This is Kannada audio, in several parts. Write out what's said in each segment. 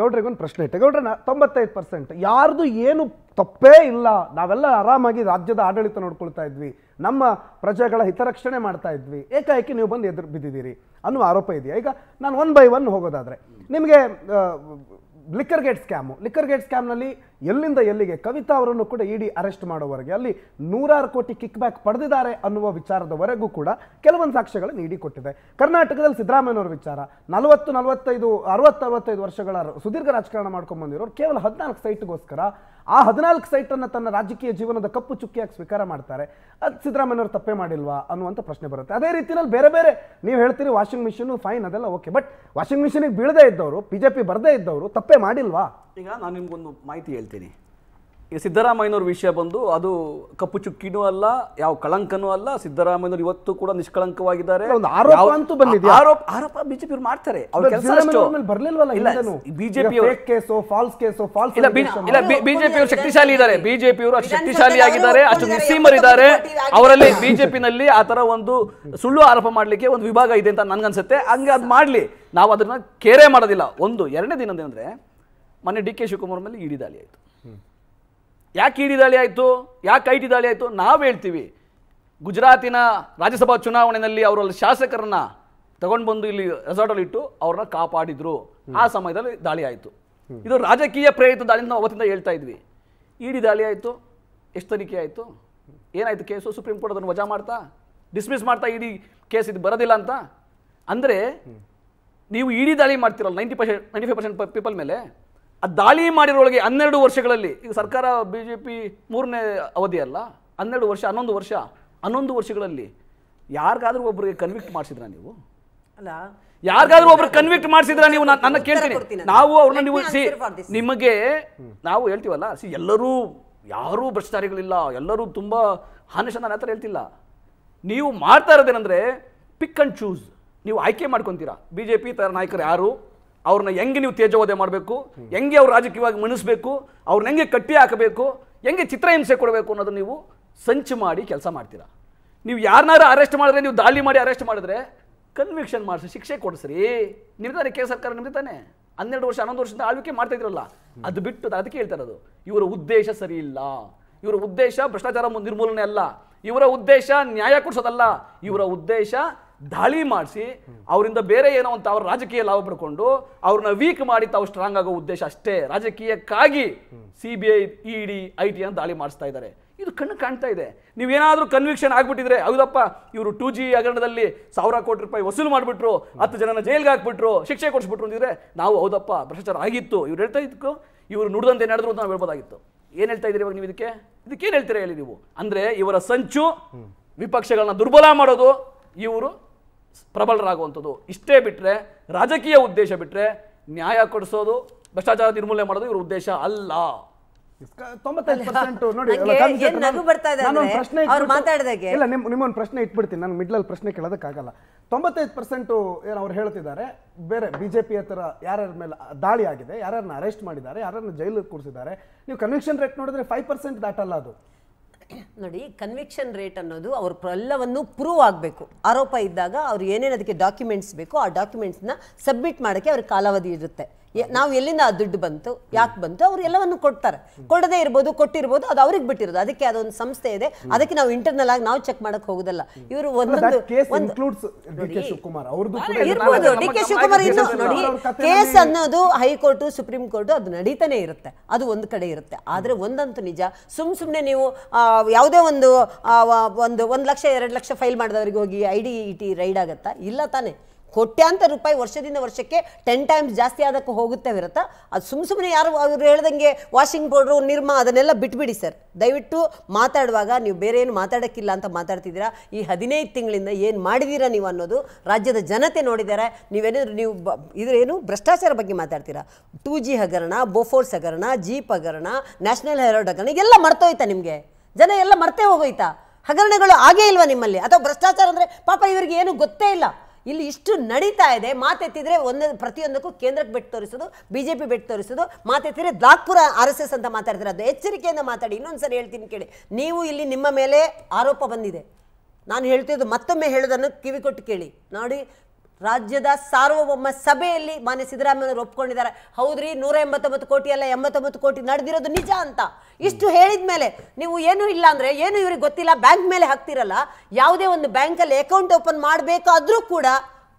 ಗೌಡ್ರಿಗೊಂದು ಪ್ರಶ್ನೆ ಇಟ್ಟೆ ಗೌಡ್ರೆ ತೊಂಬತ್ತೈದು ಪರ್ಸೆಂಟ್ ಯಾರ್ದು ಏನು ತಪ್ಪೇ ಇಲ್ಲ ನಾವೆಲ್ಲ ಆರಾಮಾಗಿ ರಾಜ್ಯದ ಆಡಳಿತ ನೋಡ್ಕೊಳ್ತಾ ಇದ್ವಿ ನಮ್ಮ ಪ್ರಜೆಗಳ ಹಿತರಕ್ಷಣೆ ಮಾಡ್ತಾ ಇದ್ವಿ ಏಕಾಏಕಿ ನೀವು ಬಂದು ಎದುರು ಬಿದ್ದಿದ್ದೀರಿ ಅನ್ನುವ ಆರೋಪ ಇದೆಯಾ ಈಗ ನಾನು ಒನ್ ಬೈ ಒನ್ ಹೋಗೋದಾದರೆ ನಿಮಗೆ liquor gate scam liquor gate ಸ್ಕ್ಯಾಮ್ನಲ್ಲಿ ಎಲ್ಲಿಂದ ಎಲ್ಲಿಗೆ ಕವಿತಾ ಅವರನ್ನು ಕೂಡ ಇಡಿ ಅರೆಸ್ಟ್ ಮಾಡುವವರೆಗೆ ಅಲ್ಲಿ ನೂರಾರು ಕೋಟಿ ಕಿಕ್ ಬ್ಯಾಕ್ ಪಡೆದಿದ್ದಾರೆ ಅನ್ನುವ ವಿಚಾರದವರೆಗೂ ಕೂಡ ಕೆಲವೊಂದು ಸಾಕ್ಷ್ಯಗಳನ್ನು ನೀಡಿಕೊಟ್ಟಿದೆ ಕೊಟ್ಟಿದೆ ಕರ್ನಾಟಕದಲ್ಲಿ ಸಿದ್ದರಾಮಯ್ಯನವರ ವಿಚಾರ ನಲವತ್ತು ನಲವತ್ತೈದು ಅರವತ್ತು ಅರವತ್ತೈದು ವರ್ಷಗಳ ಸುದೀರ್ಘ ರಾಜಕಾರಣ ಮಾಡ್ಕೊಂಡ್ಬಂದಿರೋರು ಕೇವಲ ಹದಿನಾಲ್ಕು ಸೈಟ್ಗೋಸ್ಕರ ಆ ಹದಿನಾಲ್ಕು ಸೈಟನ್ನು ತನ್ನ ರಾಜಕೀಯ ಜೀವನದ ಕಪ್ಪು ಚುಕ್ಕಿಯಾಗಿ ಸ್ವೀಕಾರ ಮಾಡ್ತಾರೆ ಅದು ಅವರು ತಪ್ಪೇ ಮಾಡಿಲ್ವಾ ಅನ್ನುವಂಥ ಪ್ರಶ್ನೆ ಬರುತ್ತೆ ಅದೇ ರೀತಿಯಲ್ಲಿ ಬೇರೆ ಬೇರೆ ನೀವು ಹೇಳ್ತೀರಿ ವಾಷಿಂಗ್ ಮಿಷಿನು ಫೈನ್ ಅದೆಲ್ಲ ಓಕೆ ಬಟ್ ವಾಷಿಂಗ್ ಮಿಷಿನಿಗೆ ಬೀಳದೇ ಇದ್ದವರು ಬಿಜೆಪಿ ಬರದೇ ಇದ್ದವರು ತಪ್ಪೇ ಮಾಡಿಲ್ವಾ ಈಗ ನಾನು ನಿಮ್ಗೊಂದು ಮಾಹಿತಿ ಹೇಳ್ತೀನಿ ಹೇಳ್ತೀನಿ ಈಗ ಸಿದ್ದರಾಮಯ್ಯನವ್ರ ವಿಷಯ ಬಂದು ಅದು ಕಪ್ಪು ಚುಕ್ಕಿನೂ ಅಲ್ಲ ಯಾವ ಕಳಂಕನೂ ಅಲ್ಲ ಸಿದ್ದರಾಮಯ್ಯನವ್ರು ಇವತ್ತು ಕೂಡ ನಿಷ್ಕಳಂಕವಾಗಿದ್ದಾರೆ ಆರೋಪ ಆರೋಪ ಬಿಜೆಪಿ ಮಾಡ್ತಾರೆ ಅವ್ರ ಕೆಲಸ ಬಿಜೆಪಿ ಫಾಲ್ಸ್ ಫಾಲ್ಸ್ ಇಲ್ಲ ಬಿಜೆಪಿ ಅವರು ಶಕ್ತಿಶಾಲಿ ಇದ್ದಾರೆ ಬಿಜೆಪಿ ಅವರು ಅಷ್ಟು ಶಕ್ತಿಶಾಲಿ ಆಗಿದ್ದಾರೆ ಅಷ್ಟು ಇದ್ದಾರೆ ಅವರಲ್ಲಿ ಬಿಜೆಪಿನಲ್ಲಿ ಆ ತರ ಒಂದು ಸುಳ್ಳು ಆರೋಪ ಮಾಡ್ಲಿಕ್ಕೆ ಒಂದು ವಿಭಾಗ ಇದೆ ಅಂತ ನನ್ಗನ್ಸುತ್ತೆ ಹಂಗೆ ಅದು ಮಾಡ್ಲಿ ನಾವು ಅದನ್ನ ಕೇರೆ ಮಾಡೋದಿಲ್ಲ ಒಂದು ಎರಡನೇ ಅಂದ್ರೆ ಮೊನ್ನೆ ಡಿ ಕೆ ಶಿವಕುಮಾರ್ ಮೇಲೆ ಇಡಿ ದಾಳಿ ಆಯಿತು ಯಾಕೆ ಈಡಿ ದಾಳಿ ಆಯಿತು ಯಾಕೆ ಐ ಟಿ ದಾಳಿ ಆಯಿತು ನಾವು ಹೇಳ್ತೀವಿ ಗುಜರಾತಿನ ರಾಜ್ಯಸಭಾ ಚುನಾವಣೆಯಲ್ಲಿ ಅವರಲ್ಲಿ ಶಾಸಕರನ್ನ ತಗೊಂಡು ಬಂದು ಇಲ್ಲಿ ರೆಸಾರ್ಟಲ್ಲಿ ಇಟ್ಟು ಅವ್ರನ್ನ ಕಾಪಾಡಿದ್ರು ಆ ಸಮಯದಲ್ಲಿ ದಾಳಿ ಆಯಿತು ಇದು ರಾಜಕೀಯ ಪ್ರೇರಿತ ದಾಳಿ ನಾವು ಅವತ್ತಿಂದ ಹೇಳ್ತಾ ಇದ್ವಿ ಇಡಿ ದಾಳಿ ಆಯಿತು ಎಷ್ಟು ತನಿಖೆ ಆಯಿತು ಏನಾಯಿತು ಕೇಸು ಸುಪ್ರೀಂ ಕೋರ್ಟ್ ಅದನ್ನು ವಜಾ ಮಾಡ್ತಾ ಡಿಸ್ಮಿಸ್ ಮಾಡ್ತಾ ಇಡೀ ಕೇಸ್ ಇದು ಬರೋದಿಲ್ಲ ಅಂತ ಅಂದರೆ ನೀವು ಇಡಿ ದಾಳಿ ಮಾಡ್ತಿರಲ್ಲ ninety percent ninety five percent people ಮೇಲೆ ಆ ದಾಳಿ ಮಾಡಿರೋಳಗೆ ಹನ್ನೆರಡು ವರ್ಷಗಳಲ್ಲಿ ಈಗ ಸರ್ಕಾರ ಬಿ ಜೆ ಪಿ ಮೂರನೇ ಅವಧಿಯಲ್ಲ ಹನ್ನೆರಡು ವರ್ಷ ಹನ್ನೊಂದು ವರ್ಷ ಹನ್ನೊಂದು ವರ್ಷಗಳಲ್ಲಿ ಯಾರಿಗಾದರೂ ಒಬ್ಬರಿಗೆ ಕನ್ವಿಕ್ಟ್ ಮಾಡಿಸಿದ್ರ ನೀವು ಅಲ್ಲ ಯಾರಿಗಾದರೂ ಒಬ್ಬರು ಕನ್ವಿಕ್ಟ್ ಮಾಡಿಸಿದ್ರ ನೀವು ನನ್ನ ಕೇಳ್ತೀನಿ ನಾವು ಅವ್ರನ್ನ ನೀವು ಸಿ ನಿಮಗೆ ನಾವು ಹೇಳ್ತೀವಲ್ಲ ಸಿ ಎಲ್ಲರೂ ಯಾರೂ ಭ್ರಷ್ಟಾಚಾರಿಗಳಿಲ್ಲ ಎಲ್ಲರೂ ತುಂಬ ಹಾನೆಷ ನಾನು ಹತ್ರ ಹೇಳ್ತಿಲ್ಲ ನೀವು ಮಾಡ್ತಾ ಇರೋದೇನೆಂದರೆ ಪಿಕ್ ಅಂಡ್ ಚೂಸ್ ನೀವು ಆಯ್ಕೆ ಮಾಡ್ಕೊತೀರಾ ಬಿ ಜೆ ಪಿ ತರ ನಾಯಕರು ಯಾರು ಅವ್ರನ್ನ ಹೆಂಗೆ ನೀವು ತೇಜೋವದೆ ಮಾಡಬೇಕು ಹೆಂಗೆ ಅವ್ರು ರಾಜಕೀಯವಾಗಿ ಮಣಿಸಬೇಕು ಅವ್ರನ್ನ ಹೆಂಗೆ ಕಟ್ಟಿ ಹಾಕಬೇಕು ಹೆಂಗೆ ಚಿತ್ರಹಿಂಸೆ ಕೊಡಬೇಕು ಅನ್ನೋದು ನೀವು ಸಂಚು ಮಾಡಿ ಕೆಲಸ ಮಾಡ್ತೀರಾ ನೀವು ಯಾರನ್ನಾರು ಅರೆಸ್ಟ್ ಮಾಡಿದ್ರೆ ನೀವು ದಾಳಿ ಮಾಡಿ ಅರೆಸ್ಟ್ ಮಾಡಿದ್ರೆ ಕನ್ವಿಕ್ಷನ್ ಮಾಡಿಸಿ ಶಿಕ್ಷೆ ಕೊಡಿಸ್ರಿ ನಿಮ್ದಾನೆ ಕೆ ಸರ್ಕಾರ ನಿಮ್ದಾನೆ ಹನ್ನೆರಡು ವರ್ಷ ಹನ್ನೊಂದು ವರ್ಷದಿಂದ ಆಳ್ವಿಕೆ ಮಾಡ್ತಾ ಇದ್ರಲ್ಲ ಅದು ಬಿಟ್ಟು ಅದಕ್ಕೆ ಹೇಳ್ತಾರೆ ಇವರ ಉದ್ದೇಶ ಸರಿ ಇಲ್ಲ ಇವರ ಉದ್ದೇಶ ಭ್ರಷ್ಟಾಚಾರ ನಿರ್ಮೂಲನೆ ಅಲ್ಲ ಇವರ ಉದ್ದೇಶ ನ್ಯಾಯ ಕೊಡಿಸೋದಲ್ಲ ಇವರ ಉದ್ದೇಶ ದಾಳಿ ಮಾಡಿಸಿ ಅವರಿಂದ ಬೇರೆ ಏನೋ ಅಂತ ಅವ್ರ ರಾಜಕೀಯ ಲಾಭ ಪಡ್ಕೊಂಡು ಅವ್ರನ್ನ ವೀಕ್ ಮಾಡಿ ತಾವು ಸ್ಟ್ರಾಂಗ್ ಆಗೋ ಉದ್ದೇಶ ಅಷ್ಟೇ ರಾಜಕೀಯಕ್ಕಾಗಿ C B I E D ಐ ಅನ್ನು ದಾಳಿ ಮಾಡಿಸ್ತಾ ಇದ್ದಾರೆ ಇದು ಕಣ್ಣು ಕಾಣ್ತಾ ಇದೆ ನೀವೇನಾದರೂ ಕನ್ವಿಕ್ಷನ್ ಆಗ್ಬಿಟ್ಟಿದ್ರೆ ಹೌದಪ್ಪ ಇವರು ಟೂ ಜಿ ಹಗರಣದಲ್ಲಿ ಸಾವಿರ ಕೋಟಿ ರೂಪಾಯಿ ವಸೂಲು ಮಾಡಿಬಿಟ್ರು ಹತ್ತು ಜನನ ಜೈಲ್ಗೆ ಹಾಕ್ಬಿಟ್ರು ಶಿಕ್ಷೆ ಕೊಡಿಸ್ಬಿಟ್ರು ಅಂದಿದ್ರೆ ನಾವು ಹೌದಪ್ಪ ಭ್ರಷ್ಟಾಚಾರ ಆಗಿತ್ತು ಇವ್ರು ಹೇಳ್ತಾ ಇದ್ದಕ್ಕೂ ಇವರು ನುಡಿದಂತೆ ನಡೆದ್ರು ಅಂತ ನಾವು ಹೇಳ್ಬೋದಾಗಿತ್ತು ಏನು ಹೇಳ್ತಾ ಇದ್ದೀರಿ ಇವಾಗ ನೀವು ಇದಕ್ಕೆ ಇದಕ್ಕೆ ಹೇಳ್ತೀರಾ ಹೇಳಿ ನೀವು ಅಂದರೆ ಇವರ ಸಂಚು ವಿಪಕ್ಷಗಳನ್ನ ದುರ್ಬಲ ಮಾಡೋದು ಇವರು ಪ್ರಬಲರಾಗುವಂಥದ್ದು ಇಷ್ಟೇ ಬಿಟ್ಟರೆ ರಾಜಕೀಯ ಉದ್ದೇಶ ಬಿಟ್ಟರೆ ನ್ಯಾಯ ಕೊಡಿಸೋದು ಭ್ರಷ್ಟಾಚಾರ ನಿರ್ಮೂಲನೆ ಮಾಡೋದು ಇವ್ರ ಉದ್ದೇಶ ಅಲ್ಲ ಇಲ್ಲ ನಿಮ್ಮೊಂದು ಪ್ರಶ್ನೆ ಇಟ್ಬಿಡ್ತೀನಿ ನಾನು ಮಿಡ್ಲಲ್ಲಿ ಪ್ರಶ್ನೆ ಕೇಳೋದಕ್ಕಾಗಲ್ಲ ತೊಂಬತ್ತೈದು ಪರ್ಸೆಂಟ್ ಏನು ಅವ್ರು ಹೇಳ್ತಿದ್ದಾರೆ ಬೇರೆ ಬಿ ಜೆ ಪಿ ಹತ್ರ ಯಾರ್ಯಾರ ಮೇಲೆ ದಾಳಿ ಆಗಿದೆ ಯಾರ್ಯಾರನ್ನ ಅರೆಸ್ಟ್ ಮಾಡಿದ್ದಾರೆ ಯಾರನ್ನ ಜೈಲಿಗೆ ಕೂರಿಸಿದ್ದಾರೆ ನೀವು ಕನ್ವಿಕ್ಷನ್ ರೇಟ್ ನೋಡಿದ್ರೆ ಫೈವ್ ಪರ್ಸೆಂಟ್ ದಾಟಲ್ಲ ಅದು ನೋಡಿ ಕನ್ವಿಕ್ಷನ್ ರೇಟ್ ಅನ್ನೋದು ಅವ್ರ ಎಲ್ಲವನ್ನು ಪ್ರೂವ್ ಆಗಬೇಕು ಆರೋಪ ಇದ್ದಾಗ ಅವ್ರು ಏನೇನು ಅದಕ್ಕೆ ಡಾಕ್ಯುಮೆಂಟ್ಸ್ ಬೇಕು ಆ ಡಾಕ್ಯುಮೆಂಟ್ಸ್ನ ಸಬ್ಮಿಟ್ ಮಾಡೋಕ್ಕೆ ಅವ್ರಿಗೆ ಕಾಲಾವಧಿ ಇರುತ್ತೆ ನಾವು ಎಲ್ಲಿಂದ ಆ ದುಡ್ಡು ಬಂತು ಯಾಕೆ ಬಂತು ಅವ್ರು ಎಲ್ಲವನ್ನು ಕೊಡ್ತಾರೆ ಕೊಡದೇ ಇರ್ಬೋದು ಕೊಟ್ಟಿರ್ಬೋದು ಅದು ಅವ್ರಿಗೆ ಬಿಟ್ಟಿರೋದು ಅದಕ್ಕೆ ಅದೊಂದು ಸಂಸ್ಥೆ ಇದೆ ಅದಕ್ಕೆ ನಾವು ಇಂಟರ್ನಲ್ ಆಗಿ ನಾವು ಚೆಕ್ ಮಾಡಕ್ ಹೋಗುದಲ್ಲ ಇವರು ಒಂದೊಂದು ಡಿ ಕೆ ಶಿವಕುಮಾರ್ ಇನ್ನು ನೋಡಿ ಕೇಸ್ ಅನ್ನೋದು ಹೈಕೋರ್ಟ್ ಸುಪ್ರೀಂ ಕೋರ್ಟ್ ಅದು ನಡೀತಾನೆ ಇರುತ್ತೆ ಅದು ಒಂದ್ ಕಡೆ ಇರುತ್ತೆ ಆದ್ರೆ ಒಂದಂತೂ ನಿಜ ಸುಮ್ ಸುಮ್ನೆ ನೀವು ಯಾವುದೇ ಒಂದು ಒಂದು ಒಂದ್ ಲಕ್ಷ ಎರಡು ಲಕ್ಷ ಫೈಲ್ ಮಾಡಿದವರಿಗೆ ಹೋಗಿ I D E T raid ಆಗತ್ತಾ ಇಲ್ಲ ತಾನೆ ಕೋಟ್ಯಾಂತರ ರೂಪಾಯಿ ವರ್ಷದಿಂದ ವರ್ಷಕ್ಕೆ ಟೆನ್ ಟೈಮ್ಸ್ ಜಾಸ್ತಿ ಆದಕ್ಕೆ ಹೋಗುತ್ತೆ ವಿರತ ಅದು ಸುಮ್ಮ ಸುಮ್ಮನೆ ಯಾರು ಅವರು ಹೇಳ್ದಂಗೆ ವಾಷಿಂಗ್ ಪೌಡ್ರು ನಿರ್ಮ ಅದನ್ನೆಲ್ಲ ಬಿಟ್ಬಿಡಿ ಸರ್ ದಯವಿಟ್ಟು ಮಾತಾಡುವಾಗ ನೀವು ಬೇರೆ ಏನು ಮಾತಾಡೋಕ್ಕಿಲ್ಲ ಅಂತ ಮಾತಾಡ್ತಿದ್ದೀರಾ ಈ ಹದಿನೈದು ತಿಂಗಳಿಂದ ಏನು ಮಾಡಿದ್ದೀರಾ ನೀವು ಅನ್ನೋದು ರಾಜ್ಯದ ಜನತೆ ನೋಡಿದ್ದಾರೆ ನೀವೇನಾದರೂ ನೀವು ಬ ಇದ್ರೇನು ಭ್ರಷ್ಟಾಚಾರ ಬಗ್ಗೆ ಮಾತಾಡ್ತೀರಾ ಟೂ ಜಿ ಹಗರಣ ಬೋಫೋರ್ಸ್ ಹಗರಣ ಜೀಪ್ ಹಗರಣ ನ್ಯಾಷನಲ್ ಹೆರಾಲ್ಡ್ ಹಗರಣ ಎಲ್ಲ ಮರ್ತೋಯ್ತಾ ನಿಮಗೆ ಜನ ಎಲ್ಲ ಮರ್ತೇ ಹೋಗೋಯ್ತಾ ಹಗರಣಗಳು ಆಗೇ ಇಲ್ವಾ ನಿಮ್ಮಲ್ಲಿ ಅಥವಾ ಭ್ರಷ್ಟಾಚಾರ ಅಂದರೆ ಪಾಪ ಇವರಿಗೆ ಏನು ಗೊತ್ತೇ ಇಲ್ಲ ಇಲ್ಲಿ ಇಷ್ಟು ನಡೀತಾ ಇದೆ ಮಾತೆತ್ತಿದ್ರೆ ಒಂದೊಂದು ಪ್ರತಿಯೊಂದಕ್ಕೂ ಕೇಂದ್ರಕ್ಕೆ ಬೆಟ್ಟು ತೋರಿಸೋದು ಬಿ ಜೆ ಪಿ ಬೆಟ್ಟು ತೋರಿಸೋದು ಮಾತೆತ್ತಿದ್ರೆ ದಾಗ್ಪುರ ಆರ್ ಎಸ್ ಎಸ್ ಅಂತ ಮಾತಾಡ್ತಾರೆ ಅದು ಎಚ್ಚರಿಕೆಯಿಂದ ಮಾತಾಡಿ ಇನ್ನೊಂದು ಸರಿ ಹೇಳ್ತೀನಿ ಕೇಳಿ ನೀವು ಇಲ್ಲಿ ನಿಮ್ಮ ಮೇಲೆ ಆರೋಪ ಬಂದಿದೆ ನಾನು ಹೇಳ್ತಿದ್ದು ಮತ್ತೊಮ್ಮೆ ಹೇಳೋದನ್ನು ಕಿವಿ ಕೊಟ್ಟು ಕೇಳಿ ನೋಡಿ ರಾಜ್ಯದ ಸಾರ್ವಭೌಮ ಸಭೆಯಲ್ಲಿ ಮಾನ್ಯ ಸಿದ್ದರಾಮಯ್ಯವರು ಒಪ್ಕೊಂಡಿದ್ದಾರೆ ಹೌದ್ರಿ ನೂರ ಎಂಬತ್ತೊಂಬತ್ತು ಕೋಟಿ ಅಲ್ಲ ಎಂಬತ್ತೊಂಬತ್ತು ಕೋಟಿ ನಡೆದಿರೋದು ನಿಜ ಅಂತ ಇಷ್ಟು ಹೇಳಿದ ಮೇಲೆ ನೀವು ಏನು ಇಲ್ಲ ಅಂದ್ರೆ ಏನು ಇವ್ರಿಗೆ ಗೊತ್ತಿಲ್ಲ ಬ್ಯಾಂಕ್ ಮೇಲೆ ಹಾಕ್ತಿರಲ್ಲ ಯಾವುದೇ ಒಂದು ಬ್ಯಾಂಕಲ್ಲಿ ಅಕೌಂಟ್ ಓಪನ್ ಮಾಡಬೇಕಾದ್ರೂ ಕೂಡ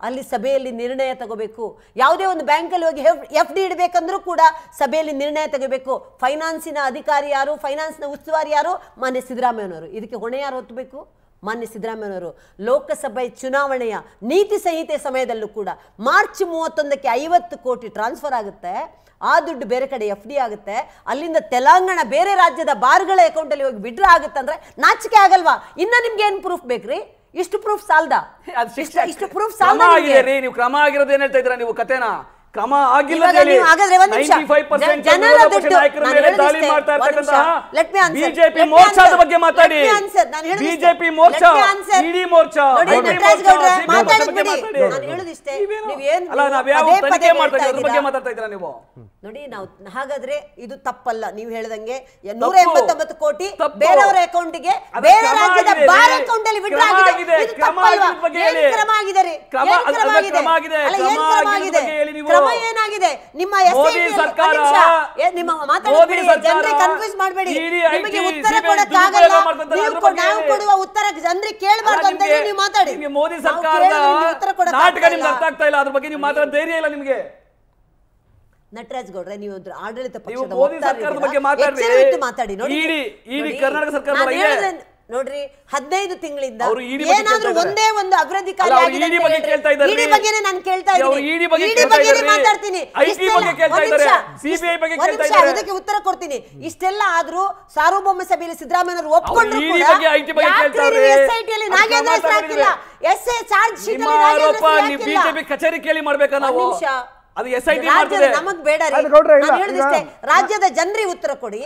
ಅಲ್ಲಿ ಸಭೆಯಲ್ಲಿ ನಿರ್ಣಯ ತಗೋಬೇಕು ಯಾವುದೇ ಒಂದು ಬ್ಯಾಂಕಲ್ಲಿ ಹೋಗಿ ಎಫ್ ಡಿ ಇಡಬೇಕಂದ್ರೂ ಕೂಡ ಸಭೆಯಲ್ಲಿ ನಿರ್ಣಯ ತಗೋಬೇಕು ಫೈನಾನ್ಸಿನ ಅಧಿಕಾರಿ ಯಾರು ಫೈನಾನ್ಸ್ನ ಉಸ್ತುವಾರಿ ಯಾರು ಮಾನ್ಯ ಸಿದ್ದರಾಮಯ್ಯನವರು ಇದಕ್ಕೆ ಹೊಣೆ ಯಾರು ಹೊತ್ತಬೇಕು ಮಾನ್ಯ ಸಿದ್ದರಾಮಯ್ಯವರು ಲೋಕಸಭೆ ಚುನಾವಣೆಯ ನೀತಿ ಸಂಹಿತೆ ಸಮಯದಲ್ಲೂ ಕೂಡ ಮಾರ್ಚ್ ಮೂವತ್ತೊಂದಕ್ಕೆ ಐವತ್ತು ಕೋಟಿ ಟ್ರಾನ್ಸ್ಫರ್ ಆಗುತ್ತೆ ಆ ದುಡ್ಡು ಬೇರೆ ಕಡೆ ಎಫ್ ಡಿ ಆಗುತ್ತೆ ಅಲ್ಲಿಂದ ತೆಲಂಗಾಣ ಬೇರೆ ರಾಜ್ಯದ ಬಾರ್ಗಳ ಅಕೌಂಟಲ್ಲಿ ಹೋಗಿ ವಿಡ್ರಾ ಆಗುತ್ತೆ ಅಂದ್ರೆ ನಾಚಿಕೆ ಆಗಲ್ವಾ ಇನ್ನ ನಿಮ್ಗೆ ಏನು ಪ್ರೂಫ್ ಬೇಕ್ರಿ ಇಷ್ಟು ಪ್ರೂಫ್ ಸಾಲ್ದ ಇಷ್ಟು ಪ್ರೂಫ್ ನೀವು ಕ್ರಮ ಆಗಿರೋದೇನು ಹೇಳ್ತಾ ಇದ್ದೀರಾ ನೀವು ಕಥೆನಾ ಕ್ರಮ ಆಗಿಲ್ಲ ಹಾಗಾದ್ರೆ ಬಿಜೆಪಿ ಮೋರ್ಚಾದ ಬಗ್ಗೆ ಮಾತಾಡಿ ಬಿಜೆಪಿ ಮೋರ್ಚಾ ಇಡಿ e ಮೋರ್ಚಾ ನೋಡಿ ನೀವು ನಾವು ಮಾತಾಡ್ತಾ ನೀವು ನೋಡಿ ನಾವು ಹಾಗಾದ್ರೆ ಇದು ತಪ್ಪಲ್ಲ ನೀವು ಹೇಳದಂಗೆ ನೂರ ಎಂಬತ್ತೊಂಬತ್ತು ಕೋಟಿ ಬೇರೆಯವರ ಅಕೌಂಟ್ಗೆ ಬೇರೆ ರಾಜ್ಯದ ಅಕೌಂಟ್ ಅಲ್ಲಿ ಆಗಿದೆ ಕ್ರಮ ಆಗಿದೆ ಕ್ರಮ ಆಗಿದೆ ಕ್ರಮ ಆಗಿದೆ ಕ್ರಮ ಏನಾಗಿದೆ ನಿಮ್ಮ ಸರ್ಕಾರ ನಿಮ್ಮ ಮಾತಾಡಿ ಜನರಿಗೆ ಕನ್ಫ್ಯೂಸ್ ಮಾಡಬೇಡಿ ನಿಮಗೆ ಉತ್ತರ ಕೊಡಕ್ಕಾಗಲ್ಲ ನೀವು ನಾವು ಕೊಡುವ ಉತ್ತರ ಜನರಿಗೆ ಕೇಳಬಾರ್ದು ಅಂತ ನೀವು ಮಾತಾಡಿ ಮೋದಿ ಸರ್ಕಾರದ ಉತ್ತರ ನಾಟಕ ನಿಮ್ಗೆ ಅರ್ಥ ಆಗ್ತಾ ಇಲ್ಲ ಅದ್ರ ಬಗ್ಗೆ ನೀವು ಮಾತ್ರ ಧೈರ್ಯ ಇಲ್ಲ ನಿಮಗೆ ನಟರಾಜ್ ಗೌಡ್ರೆ ನೀವು ಒಂದು ಆಡಳಿತ ಪಕ್ಷದ ಬಗ್ಗೆ ಮಾತಾಡಿ ನೋಡಿ ಕರ್ನಾಟಕ ಸರ್ಕಾರ ನೋಡ್ರಿ ಹದಿನೈದು ತಿಂಗಳಿಂದ ಏನಾದ್ರೂ ಒಂದೇ ಒಂದು ಅಭಿವೃದ್ಧಿ ಕಾರ್ಯ ನಾನು ಕೇಳ್ತಾ ಇದ್ದೀನಿ ಮಾತಾಡ್ತೀನಿ ಅದಕ್ಕೆ ಉತ್ತರ ಕೊಡ್ತೀನಿ ಇಷ್ಟೆಲ್ಲ ಆದ್ರೂ ಸಾರ್ವಭೌಮ ಸಭೆಯಲ್ಲಿ ಸಿದ್ದರಾಮಯ್ಯ ಒಪ್ಕೊಂಡು ಎಸ್ ಚಾರ್ಜ್ ಕಚೇರಿ ಕೇಳಿ ಮಾಡ್ಬೇಕಾ ಅದು ಎಸ್ ಐ ಟಿ ನಮಗ್ ಬೇಡ ರಾಜ್ಯದ ಜನರಿಗೆ ಉತ್ತರ ಕೊಡಿ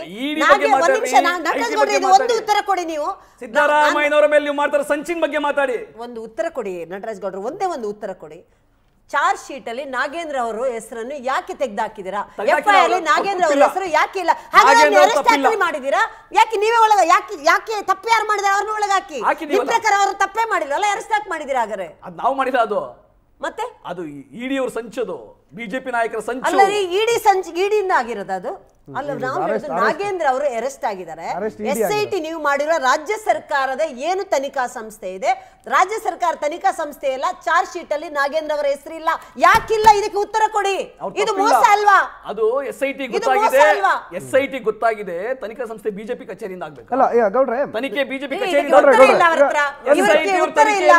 ಒಂದು ಉತ್ತರ ಕೊಡಿ ನೀವು ಸಿದ್ದರಾಮಯ್ಯನವರ ಮೇಲೆ ನೀವು ಮಾಡ್ತಾರೆ ಸಂಚಿನ್ ಬಗ್ಗೆ ಮಾತಾಡಿ ಒಂದು ಉತ್ತರ ಕೊಡಿ ನಟರಾಜ್ ಗೌಡ್ರು ಒಂದೇ ಒಂದು ಉತ್ತರ ಕೊಡಿ ಚಾರ್ಜ್ ಶೀಟ್ ಅಲ್ಲಿ ನಾಗೇಂದ್ರ ಅವರು ಹೆಸರನ್ನು ಯಾಕೆ ತೆಗೆದಾಕಿದ್ದೀರಾ ಎಫ್ಐಆರ್ ಅಲ್ಲಿ ನಾಗೇಂದ್ರ ಅವರ ಹೆಸರು ಯಾಕೆ ಇಲ್ಲ ಹಾಗಾಗಿ ಮಾಡಿದೀರಾ ಯಾಕೆ ನೀವೇ ಒಳಗ ಯಾಕೆ ಯಾಕೆ ತಪ್ಪು ಯಾರು ಮಾಡಿದ್ರೆ ಅವ್ರನ್ನ ಒಳಗಾಕಿ ನಿಮ್ ಪ್ರಕಾರ ಅವರು ತಪ್ಪೇ ಮಾಡಿಲ್ಲ ಅಲ್ಲ ಅರೆಸ್ಟ್ ಹಾಕಿ ಮಾಡಿದಿರಾ ಹಾಗಾದ್ರೆ ನಾವು ಮಾಡಿಲ್ಲ ಅದು ಮತ್ತೆ ಅದು ಇಡಿ ಸಂಚದು ಬಿಜೆಪಿ ನಾಯಕರ ಸಂಚು ಇಡಿ e ಸಂಚು e ಇಡಿಯಿಂದ ಆಗಿರೋದು ಅದು ಅಲ್ಲ ನಾಗೇಂದ್ರ ಅವರು ಅರೆಸ್ಟ್ ಆಗಿದ್ದಾರೆ ಎಸ್ ಐ ಟಿ ನೀವು ಮಾಡಿರುವ ರಾಜ್ಯ ಸರ್ಕಾರದ ಏನು ತನಿಖಾ ಸಂಸ್ಥೆ ಇದೆ ರಾಜ್ಯ ಸರ್ಕಾರ ತನಿಖಾ ಸಂಸ್ಥೆ ಇಲ್ಲ ಚಾರ್ಜ್ ಶೀಟ್ ಅಲ್ಲಿ ನಾಗೇಂದ್ರ ಅವರ ಹೆಸರಿಲ್ಲ ಯಾಕಿಲ್ಲ ಇದಕ್ಕೆ ಉತ್ತರ ಕೊಡಿ ಇದು ಮೋಸ ಅಲ್ವಾ ಅದು ಎಸ್ ಐ ಟಿ ಗೊತ್ತಾಗಿದೆ ಎಸ್ ಐ ಟಿ ಗೊತ್ತಾಗಿದೆ ತನಿಖಾ ಸಂಸ್ಥೆ ಬಿಜೆಪಿ ಕಚೇರಿಯಿಂದ ಆಗ್ಬೇಕು ಅಲ್ಲ ಗೌಡ್ರೆ ತನಿಖೆ ಬಿಜೆಪಿ ಕಚೇರಿ ಉತ್ತರ ಇಲ್ಲ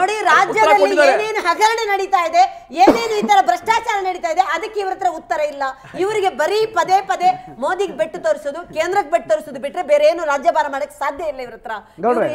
ನೋಡಿ ರಾಜ್ಯದಲ್ಲಿ ಏನೇನು ಹಗರಣ ನಡೀತಾ ಇದೆ ಏನೇನು ಈ ತರ ಭ್ರಷ್ಟಾಚಾರ ನಡೀತಾ ಇದೆ ಅದಕ್ಕೆ ಇವ್ರ ಹತ್ರ ಉತ್ತರ ಇಲ್ಲ ಇವರಿಗೆ ಬರೀ ಪದೇ ಪದೇ ಮೋದಿಗೆ ಬೆಟ್ಟು ತೋರಿಸೋದು ಕೇಂದ್ರಕ್ಕೆ ಬೆಟ್ಟು ತೋರಿಸೋದು ಬಿಟ್ರೆ ಬೇರೆ ಏನು ರಾಜ್ಯಭಾರ ಮಾಡಕ್ಕೆ ಸಾಧ್ಯ ಇಲ್ಲ ಇವ್ರ ಹತ್ರ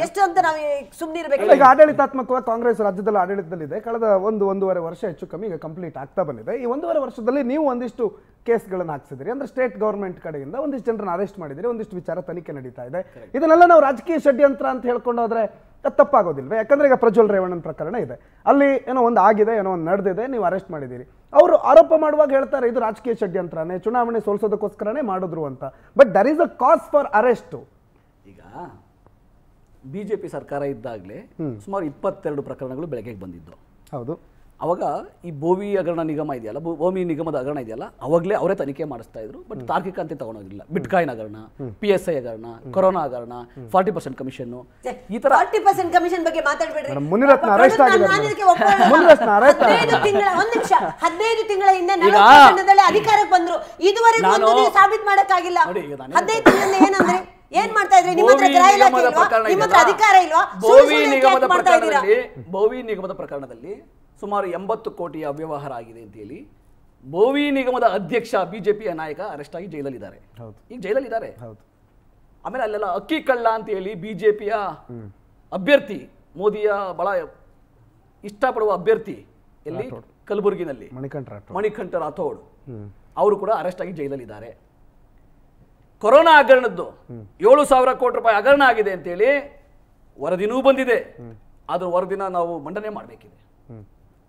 ಎಷ್ಟು ಅಂತ ನಾವು ಸುಮ್ಮನಿರ್ಬೇಕು ಈಗ ಆಡಳಿತಾತ್ಮಕವಾಗಿ ಕಾಂಗ್ರೆಸ್ ರಾಜ್ಯದಲ್ಲಿ ಆಡಳಿತದಲ್ಲಿದೆ ಕಳೆದ ಒಂದು ಒಂದೂವರೆ ವರ್ಷ ಹೆಚ್ಚು ಕಮ್ಮಿ ಈಗ ಕಂಪ್ಲೀಟ್ ಆಗ್ತಾ ಬಂದಿದೆ ಈ ಒಂದೂವರೆ ವರ್ಷದಲ್ಲಿ ನೀವು ಒಂದಿಷ್ಟು ಕೇಸ್ಗಳನ್ನು ಹಾಕ್ಸಿದ್ರಿ ಅಂದ್ರೆ ಸ್ಟೇಟ್ ಗೌರ್ಮೆಂಟ್ ಕಡೆಯಿಂದ ಒಂದಿಷ್ಟು ಜನರನ್ನ ಅರೆಸ್ಟ್ ಮಾಡಿದಿರಿ ಒಂದಿಷ್ಟು ವಿಚಾರ ತನಿಖೆ ನಡೀತಾ ಇದೆ ಇದನ್ನೆಲ್ಲ ನಾವು ರಾಜಕೀಯ ಷಡ್ಯಂತ್ರ ಅಂತ ಹೇಳ್ಕೊಂಡು ಹೋದ್ರೆ ಅದು ತಪ್ಪಾಗೋದಿಲ್ವ ಯಾಕಂದರೆ ಈಗ ಪ್ರಜ್ವಲ್ ರೇವಣ್ಣನ ಪ್ರಕರಣ ಇದೆ ಅಲ್ಲಿ ಏನೋ ಒಂದು ಆಗಿದೆ ಏನೋ ಒಂದು ನಡೆದಿದೆ ನೀವು ಅರೆಸ್ಟ್ ಮಾಡಿದ್ದೀರಿ ಅವರು ಆರೋಪ ಮಾಡುವಾಗ ಹೇಳ್ತಾರೆ ಇದು ರಾಜಕೀಯ ಷಡ್ಯಂತ್ರನೇ ಚುನಾವಣೆ ಸೋಲ್ಸೋದಕ್ಕೋಸ್ಕರನೇ ಮಾಡಿದ್ರು ಅಂತ but there is a cause for arrest ಈಗ ಬಿ ಜೆ ಪಿ ಸರ್ಕಾರ ಇದ್ದಾಗಲೇ ಸುಮಾರು ಇಪ್ಪತ್ತೆರಡು ಪ್ರಕರಣಗಳು ಬೆಳಕಿಗೆ ಬಂದಿದ್ದು ಹೌದು ಅವಾಗ ಈ ಭೂಮಿ ಹಗರಣ ನಿಗಮ ಇದೆಯಲ್ಲ ಭೂಮಿ ನಿಗಮದ ಹಗರಣ ಇದೆಯಲ್ಲ ಅವಾಗಲೇ ಅವರೇ ತನಿಖೆ ಮಾಡಿಸ್ತಾ ಇದ್ರು ಬಟ್ ತಾರ್ಕಿಕ ಅಂತ ತಗೊಂಡೋಗಿಲ್ಲ ಬಿಟ್ಕಾಯಿನ್ ಅಗರಣ ಪಿ ಎಸ್ ಐ ಹಗರಣ ಕೊರೋನಾ ಹಗರಣ ಫಾರ್ಟಿ ಪರ್ಸೆಂಟ್ ಕಮಿಷನ್ ಈ ತರ ಫಾರ್ಟಿ ಪರ್ಸೆಂಟ್ ಕಮಿಷನ್ ಬಗ್ಗೆ ಮಾತಾಡಬೇಡಿ ಹದಿನೈದು ತಿಂಗಳ ಹಿಂದೆ ಅಧಿಕಾರಕ್ಕೆ ಬಂದ್ರು ಇದುವರೆಗೂ ಸಾಬೀತು ಮಾಡಕ್ಕಾಗಿಲ್ಲ ಹದಿನೈದು ತಿಂಗಳಿಂದ ಏನಂದ್ರೆ ಏನ್ ಮಾಡ್ತಾ ಇದ್ರಿ ನಿಮ್ಮ ಅಧಿಕಾರ ಇಲ್ವಾ ಭೋವಿ ನಿಗಮದ ಪ್ರಕರಣದಲ್ಲಿ ಭೋವಿ ನಿಗಮದ ಪ್ರಕರಣದಲ್ಲಿ ಸುಮಾರು ಎಂಬತ್ತು ಕೋಟಿಯ ಅವ್ಯವಹಾರ ಆಗಿದೆ ಅಂತ ಹೇಳಿ ಭೋವಿ ನಿಗಮದ ಅಧ್ಯಕ್ಷ ಬಿಜೆಪಿಯ ನಾಯಕ ಅರೆಸ್ಟ್ ಆಗಿ ಜೈಲಲ್ಲಿದ್ದಾರೆ ಈಗ ಜೈಲಲ್ಲಿದ್ದಾರೆ ಆಮೇಲೆ ಅಲ್ಲೆಲ್ಲ ಅಕ್ಕಿ ಕಳ್ಳ ಅಂತ ಹೇಳಿ ಬಿಜೆಪಿಯ ಅಭ್ಯರ್ಥಿ ಮೋದಿಯ ಬಹಳ ಇಷ್ಟಪಡುವ ಅಭ್ಯರ್ಥಿ ಎಲ್ಲಿ ಕಲಬುರಗಿನಲ್ಲಿ ಮಣಿಕಂಠ ರಾಥೋಡ್ ಅವರು ಕೂಡ ಅರೆಸ್ಟ್ ಆಗಿ ಜೈಲಲ್ಲಿದ್ದಾರೆ ಕೊರೋನಾ ಹಗರಣದ್ದು ಏಳು ಸಾವಿರ ಕೋಟಿ ರೂಪಾಯಿ ಹಗರಣ ಆಗಿದೆ ಅಂತೇಳಿ ವರದಿನೂ ಬಂದಿದೆ ಆದ್ರೂ ವರದಿನ ನಾವು ಮಂಡನೆ ಮಾಡಬೇಕಿದೆ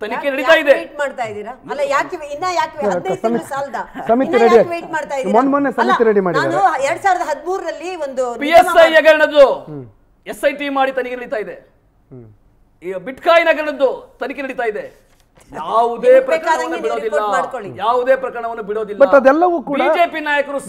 ತನಿಖೆ ನಡೀತಾ ಇದೆ ಮಾಡ್ತಾ ಇದ್ದೀರಾ ಅಲ್ಲ ಯಾಕೆ ಇನ್ನ ಯಾಕೆ ಹದಿನೈದು ಸಾಲದ ಸಮಿತಿ ರೆಡಿ ವೇಟ್ ಮಾಡ್ತಾ ಇದ್ದೀರಾ ಮೊನ್ನೆ ಮೊನ್ನೆ ಸಮಿತಿ ರೆಡಿ ಮಾಡಿ ನಾನು 2013 ರಲ್ಲಿ ಒಂದು ಪಿಎಸ್ಐ ಹಗರಣದ್ದು ಎಸ್ಐಟಿ ಮಾಡಿ ತನಿಖೆ ನಡೀತಾ ಇದೆ ಈ ಬಿಟ್ಕಾಯಿನ್ ಹಗರಣದ್ದು ತನಿಖೆ ನಡೀತಾ ಇದೆ ಯಾವುದೇ ಪ್ರಕರಣವನ್ನು ಬಿಡೋದಿಲ್ಲ ಯಾವುದೇ ಪ್ರಕರಣವನ್ನು ಬಿಡೋದಿಲ್ಲ ಬಟ್ ಅದೆಲ್ಲವೂ ಕೂಡ ಬಿಜೆಪಿ ನಾಯಕರು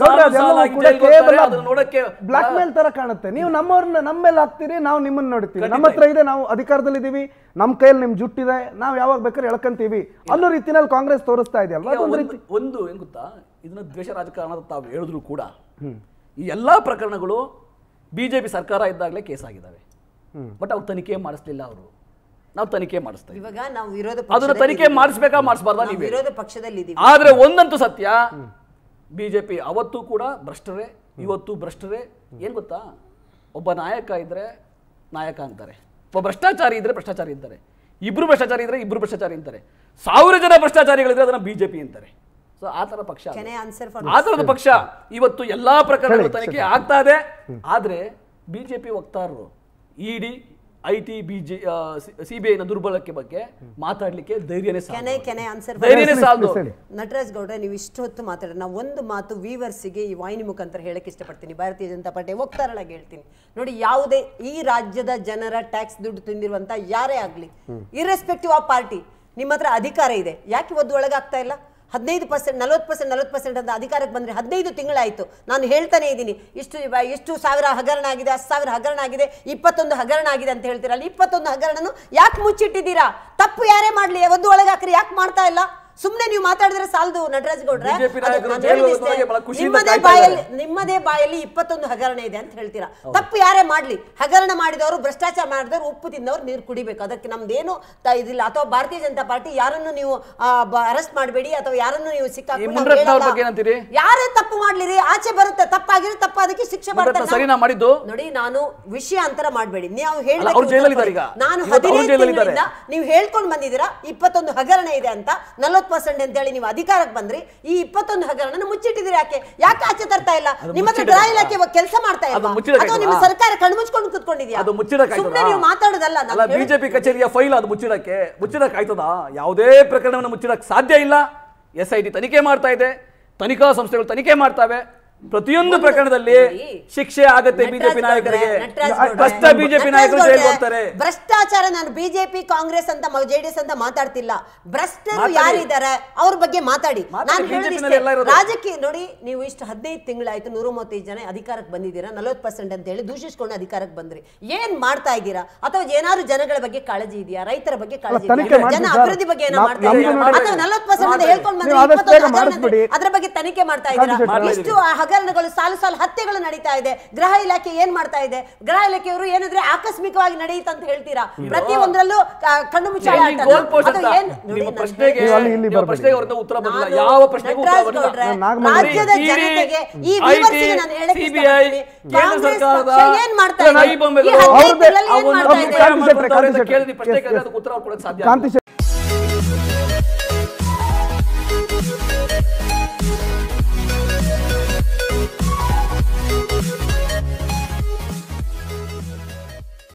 ನೋಡಕ್ಕೆ ಬ್ಲಾಕ್ ಮೇಲ್ ತರ ಕಾಣುತ್ತೆ ನೀವು ನಮ್ಮವ್ರನ್ನ ನಮ್ಮ ಮೇಲೆ ಹಾಕ್ತೀರಿ ನಾವು ನಿಮ್ಮನ್ನ ನೋಡ್ತೀವಿ ನಮ್ಮ ಹತ್ರ ಇದೆ ನಾವು ಅಧಿಕಾರದಲ್ಲಿ ಇದೀವಿ ನಮ್ಮ ಕೈಯಲ್ಲಿ ನಿಮ್ ಜುಟ್ಟಿದೆ ನಾವು ಯಾವಾಗ ಬೇಕಾದ್ರೆ ಎಳ್ಕಂತೀವಿ ಅನ್ನೋ ರೀತಿನಲ್ಲಿ ಕಾಂಗ್ರೆಸ್ ತೋರಿಸ್ತಾ ಇದೆ ಅಲ್ವಾ ಒಂದು ಏನ್ ಗೊತ್ತಾ ಇದನ್ನ ದ್ವೇಷ ರಾಜಕಾರಣ ತಾವು ಹೇಳಿದ್ರು ಕೂಡ ಈ ಎಲ್ಲಾ ಪ್ರಕರಣಗಳು ಬಿಜೆಪಿ ಸರ್ಕಾರ ಇದ್ದಾಗಲೇ ಕೇಸ್ ಆಗಿದಾವೆ ಬಟ್ ಅವ್ರು ತನಿಖೆ ಮಾಡಿಸ್ಲಿಲ್ಲ ಅವರು ನಾವು ತನಿಖೆ ಮಾಡಿಸ್ತೇವೆ ಇವಾಗ ನಾವು ವಿರೋಧ ಅದನ್ನ ತನಿಖೆ ಮಾಡಿಸ್ಬೇಕಾ ಮಾಡಿಸಬಾರ್ದಾ ನೀವು ವಿರೋಧ ಪಕ್ಷದಲ್ಲಿ ಆದ್ರೆ ಒಂದಂತೂ ಸತ್ಯ ಬಿಜೆಪಿ ಅವತ್ತು ಕೂಡ ಭ್ರಷ್ಟರೇ ಇವತ್ತು ಭ್ರಷ್ಟರೇ ಏನು ಗೊತ್ತಾ ಒಬ್ಬ ನಾಯಕ ಇದ್ದರೆ ನಾಯಕ ಅಂತಾರೆ ಒಬ್ಬ ಭ್ರಷ್ಟಾಚಾರಿ ಇದ್ದರೆ ಭ್ರಷ್ಟಾಚಾರಿ ಅಂತಾರೆ ಇಬ್ರು ಭ್ರಷ್ಟಾಚಾರಿ ಇದ್ದರೆ ಇಬ್ರು ಭ್ರಷ್ಟಾಚಾರಿ ಅಂತಾರೆ ಸಾವಿರ ಜನ ಭ್ರಷ್ಟಾಚಾರಿಗಳಿದ್ರೆ ಅದನ್ನು ಬಿಜೆಪಿ ಅಂತಾರೆ ಸೊ ಆ ಥರ ಪಕ್ಷ ಆ ಥರದ ಪಕ್ಷ ಇವತ್ತು ಎಲ್ಲಾ ಪ್ರಕರಣಗಳ ತನಿಖೆ ಆಗ್ತಾ ಇದೆ ಆದರೆ ಬಿಜೆಪಿ ವಕ್ತಾರರು ED I T B G C B ದುರ್ಬಳಕೆ ಬಗ್ಗೆ ಮಾತಾಡ್ಲಿಕ್ಕೆ ಧೈರ್ಯನೇ ಕೆನೆ ಕೆನೆ ಆನ್ಸರ್ ನಟರಾಜ್ ಗೌಡ್ರೆ ನೀವು ಇಷ್ಟೊತ್ತು ಮಾತಾಡ ನಾವು ಒಂದು ಮಾತು ವೀವರ್ಸಿಗೆ ಈ ವಾಹಿನಿ ಮುಖಾಂತರ ಹೇಳಕ್ಕೆ ಇಷ್ಟಪಡ್ತೀನಿ ಭಾರತೀಯ ಜನತಾ ಪಾರ್ಟಿ ಒಕ್ತಾರಳಾಗಿ ಹೇಳ್ತೀನಿ ನೋಡಿ ಯಾವುದೇ ಈ ರಾಜ್ಯದ ಜನರ ಟ್ಯಾಕ್ಸ್ ದುಡ್ಡು ತಿಂದಿರುವಂತ ಯಾರೇ ಆಗ್ಲಿ ಇರ್ರೆಸ್ಪೆಕ್ಟಿವ್ ಆಫ್ ಪಾರ್ಟಿ ನಿಮ್ಮ ಹತ್ರ ಅಧಿಕಾರ ಇದೆ ಯಾಕೆ ಒದ್ದು ಒಳಗಾಗ್ತಾ ಇಲ್ಲ ಹದಿನೈದು ಪರ್ಸೆಂಟ್ ನಲವತ್ತು ಪರ್ಸೆಂಟ್ ನಲವತ್ತು ಪರ್ಸೆಂಟ್ ಅಂತ ಅಧಿಕಾರಕ್ಕೆ ಬಂದರೆ ಹದಿನೈದು ತಿಂಗಳಾಯಿತು ನಾನು ಹೇಳ್ತಾನೆ ಇದ್ದೀನಿ ಇಷ್ಟು ಎಷ್ಟು ಸಾವಿರ ಹಗರಣ ಆಗಿದೆ ಹತ್ತು ಸಾವಿರ ಹಗರಣ ಆಗಿದೆ ಇಪ್ಪತ್ತೊಂದು ಹಗರಣ ಆಗಿದೆ ಅಂತ ಹೇಳ್ತೀರಲ್ಲ ಇಪ್ಪತ್ತೊಂದು ಹಗರಣನು ಯಾಕೆ ಮುಚ್ಚಿಟ್ಟಿದ್ದೀರಾ ತಪ್ಪು ಯಾರೇ ಮಾಡಲಿ ಒಂದು ಒಳಗೆ ಒಳಗಾಕ್ರಿ ಯಾಕೆ ಮಾಡ್ತಾ ಇಲ್ಲ ಸುಮ್ನೆ ನೀವು ಮಾತಾಡಿದ್ರೆ ಸಾಲದು ನಟರಾಜ್ ಗೌಡ್ರೆ ನಿಮ್ಮದೇ ಬಾಯಲ್ಲಿ ನಿಮ್ಮದೇ ಬಾಯಲ್ಲಿ ಇಪ್ಪತ್ತೊಂದು ಹಗರಣ ಇದೆ ಅಂತ ಹೇಳ್ತೀರಾ ತಪ್ಪು ಯಾರೇ ಮಾಡ್ಲಿ ಹಗರಣ ಮಾಡಿದವರು ಭ್ರಷ್ಟಾಚಾರ ಮಾಡಿದವರು ಉಪ್ಪು ತಿಂದವರು ನೀರು ಕುಡಿಬೇಕು ಅದಕ್ಕೆ ನಮ್ದೇನು ಇದಿಲ್ಲ ಅಥವಾ ಭಾರತೀಯ ಜನತಾ ಪಾರ್ಟಿ ಯಾರನ್ನು ನೀವು ಅರೆಸ್ಟ್ ಮಾಡಬೇಡಿ ಅಥವಾ ಯಾರನ್ನು ನೀವು ಸಿಕ್ಕಾಕೊಂಡು ಯಾರೇ ತಪ್ಪು ಮಾಡ್ಲಿರಿ ಆಚೆ ಬರುತ್ತೆ ತಪ್ಪಾಗಿರಿ ತಪ್ಪ ಅದಕ್ಕೆ ಶಿಕ್ಷೆ ಮಾಡ್ತಾರೆ ನೋಡಿ ನಾನು ವಿಷಯ ಅಂತರ ಮಾಡಬೇಡಿ ನೀವು ಹೇಳಿ ನಾನು ಹದಿನೈದು ನೀವು ಹೇಳ್ಕೊಂಡು ಬಂದಿದ್ದೀರಾ ಇಪ್ಪತ್ತೊಂದು ಹಗರಣ ಇದೆ ಅಂತ ನಲವತ್ತು ಪರ್ಸೆಂಟ್ ಹೇಳಿ ನೀವು ಅಧಿಕಾರಕ್ಕೆ ಬಂದ್ರಿ ಈ ಇಪ್ಪತ್ತೊಂದು ಹಗರಣ ಮುಚ್ಚಿಟ್ಟಿದ್ರಿ ಯಾಕೆ ಯಾಕೆ ಆಚೆ ತರ್ತಾ ಇಲ್ಲ ನಿಮ್ಮ ಹತ್ರ ಗೃಹ ಇಲಾಖೆ ಕೆಲಸ ಮಾಡ್ತಾ ಇಲ್ಲ ನಿಮ್ಮ ಸರ್ಕಾರ ಕಣ್ಮುಚ್ಕೊಂಡು ಕುತ್ಕೊಂಡಿದ್ಯಾ ಅದು ಸುಮ್ಮನೆ ನೀವು ಮಾತಾಡೋದಲ್ಲ ಬಿಜೆಪಿ ಕಚೇರಿಯ ಫೈಲ್ ಅದು ಮುಚ್ಚಿಡಕ್ಕೆ ಮುಚ್ಚಿಡಕ್ಕೆ ಆಯ್ತದ ಯಾವುದೇ ಪ್ರಕರಣವನ್ನು ಮುಚ್ಚಿಡಕ್ಕೆ ಸಾಧ್ಯ ಇಲ್ಲ ಎಸ್ ಐ ಟಿ ತನಿಖೆ ಮಾಡ್ತಾ ಇದೆ ತನಿಖಾ ಸಂಸ್ಥೆಗಳು ತನಿಖೆ ಮಾಡ್ತಾವೆ ಪ್ರತಿಯೊಂದು ಪ್ರಕರಣದಲ್ಲಿ ಶಿಕ್ಷೆ ಆಗತ್ತೆ ಬಿಜೆಪಿ ನಾಯಕರಿಗೆ ಭ್ರಷ್ಟ ಬಿಜೆಪಿ ನಾಯಕರು ಜೈಲ್ಗೆ ಭ್ರಷ್ಟಾಚಾರ ನಾನು ಬಿಜೆಪಿ ಕಾಂಗ್ರೆಸ್ ಅಂತ ಜೆಡಿಎಸ್ ಅಂತ ಮಾತಾಡ್ತಿಲ್ಲ ಭ್ರಷ್ಟರು ಯಾರಿದ್ದಾರೆ ಅವ್ರ ಬಗ್ಗೆ ಮಾತಾಡಿ ನಾನು ರಾಜಕೀಯ ನೋಡಿ ನೀವು ಇಷ್ಟು ಹದಿನೈದು ತಿಂಗಳಾಯ್ತು ನೂರ ಮೂವತ್ತೈದು ಜನ ಅಧಿಕಾರಕ್ಕೆ ಬಂದಿದ್ದೀರಾ ನಲವತ್ತು ಪರ್ಸೆಂಟ್ ಅಂತ ಹೇಳಿ ದೂಷಿಸ್ಕೊಂಡು ಅಧಿಕಾರಕ್ಕೆ ಬಂದ್ರಿ ಏನ್ ಮಾಡ್ತಾ ಇದ್ದೀರಾ ಅಥವಾ ಏನಾದ್ರು ಜನಗಳ ಬಗ್ಗೆ ಕಾಳಜಿ ಇದೆಯಾ ರೈತರ ಬಗ್ಗೆ ಕಾಳಜಿ ಜನ ಅಭಿವೃದ್ಧಿ ಬಗ್ಗೆ ಏನೋ ಮಾಡ್ತಾ ಇದ್ದೀರಾ ಅಥವಾ ನಲವತ್ತು ಪರ್ಸೆಂಟ್ ಹೇಳ್ಕೊಂಡು ಬಂದ್ರೆ ಅದ್ರ ಬಗ್ಗೆ ತನಿಖೆ ಮಾಡ್ತಾ ಇದ್ದೀರಾ ಇಷ್ಟು ಹಗರಣಗಳು ಸಾಲು ಸಾಲು ಹತ್ಯೆಗಳು ನಡೀತಾ ಇದೆ ಗೃಹ ಇಲಾಖೆ ಏನ್ ಮಾಡ್ತಾ ಇದೆ ಗೃಹ ಇಲಾಖೆಯವರು ಏನಿದ್ರೆ ಆಕಸ್ಮಿಕವಾಗಿ ನಡೆಯುತ್ತೆ ಅಂತ ಹೇಳ್ತೀರಾ ಪ್ರತಿ ಒಂದರಲ್ಲೂ ಕಣ್ಣು ರಾಜ್ಯದ ಜನತೆಗೆ ಈ